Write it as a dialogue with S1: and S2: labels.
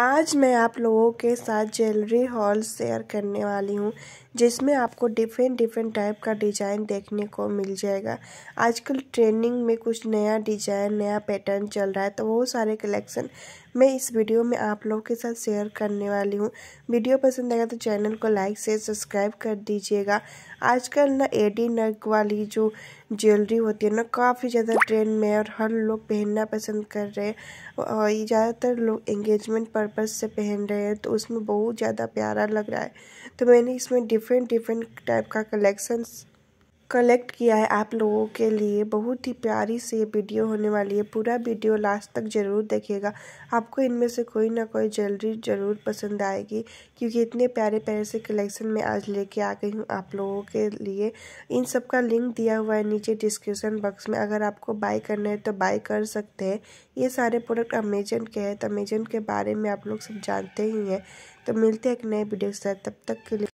S1: आज मैं आप लोगों के साथ ज्वेलरी हॉल शेयर करने वाली हूँ जिसमें आपको डिफरेंट डिफरेंट टाइप का डिज़ाइन देखने को मिल जाएगा आजकल ट्रेंडिंग में कुछ नया डिज़ाइन नया पैटर्न चल रहा है तो वो सारे कलेक्शन मैं इस वीडियो में आप लोगों के साथ शेयर करने वाली हूँ वीडियो पसंद आएगा तो चैनल को लाइक से सब्सक्राइब कर दीजिएगा आजकल ना एडी नग वाली जो ज्वेलरी होती है ना काफ़ी ज़्यादा ट्रेंड में और हर लोग पहनना पसंद कर रहे हैं और ज़्यादातर लोग एंगेजमेंट पर्पज़ से पहन रहे हैं तो उसमें बहुत ज़्यादा प्यारा लग रहा है तो मैंने इसमें डिफरेंट डिफरेंट टाइप का कलेक्शंस कलेक्ट किया है आप लोगों के लिए बहुत ही प्यारी से वीडियो होने वाली है पूरा वीडियो लास्ट तक ज़रूर देखिएगा आपको इनमें से कोई ना कोई ज्वेलरी ज़रूर पसंद आएगी क्योंकि इतने प्यारे प्यारे से कलेक्शन में आज लेके आ गई हूँ आप लोगों के लिए इन सब का लिंक दिया हुआ है नीचे डिस्क्रिप्शन बॉक्स में अगर आपको बाय करना है तो बाय कर सकते हैं ये सारे प्रोडक्ट अमेजन के हैं तो अमेजन के बारे में आप लोग सब जानते ही हैं तो मिलते हैं एक नए वीडियो के साथ तब तक के लिए